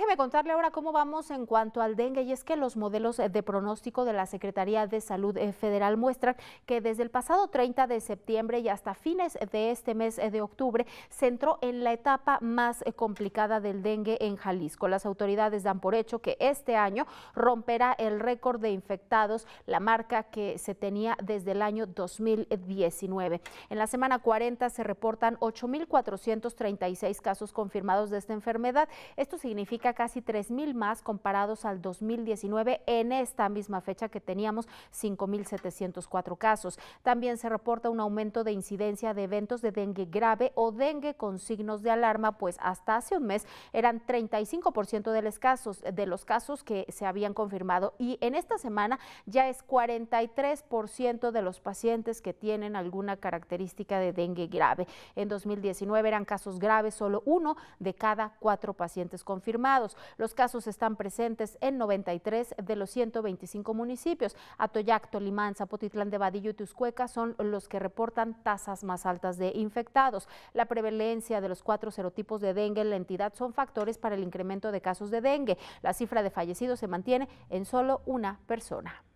Déjeme contarle ahora cómo vamos en cuanto al dengue y es que los modelos de pronóstico de la Secretaría de Salud eh, Federal muestran que desde el pasado 30 de septiembre y hasta fines de este mes eh, de octubre se entró en la etapa más eh, complicada del dengue en Jalisco. Las autoridades dan por hecho que este año romperá el récord de infectados, la marca que se tenía desde el año 2019. En la semana 40 se reportan 8.436 casos confirmados de esta enfermedad. Esto significa casi 3.000 más comparados al 2019 en esta misma fecha que teníamos 5.704 casos. También se reporta un aumento de incidencia de eventos de dengue grave o dengue con signos de alarma, pues hasta hace un mes eran 35% de los casos de los casos que se habían confirmado y en esta semana ya es 43% de los pacientes que tienen alguna característica de dengue grave. En 2019 eran casos graves solo uno de cada cuatro pacientes confirmados. Los casos están presentes en 93 de los 125 municipios. Atoyac, Tolimán, Zapotitlán de Badillo y Tuscueca son los que reportan tasas más altas de infectados. La prevalencia de los cuatro serotipos de dengue en la entidad son factores para el incremento de casos de dengue. La cifra de fallecidos se mantiene en solo una persona.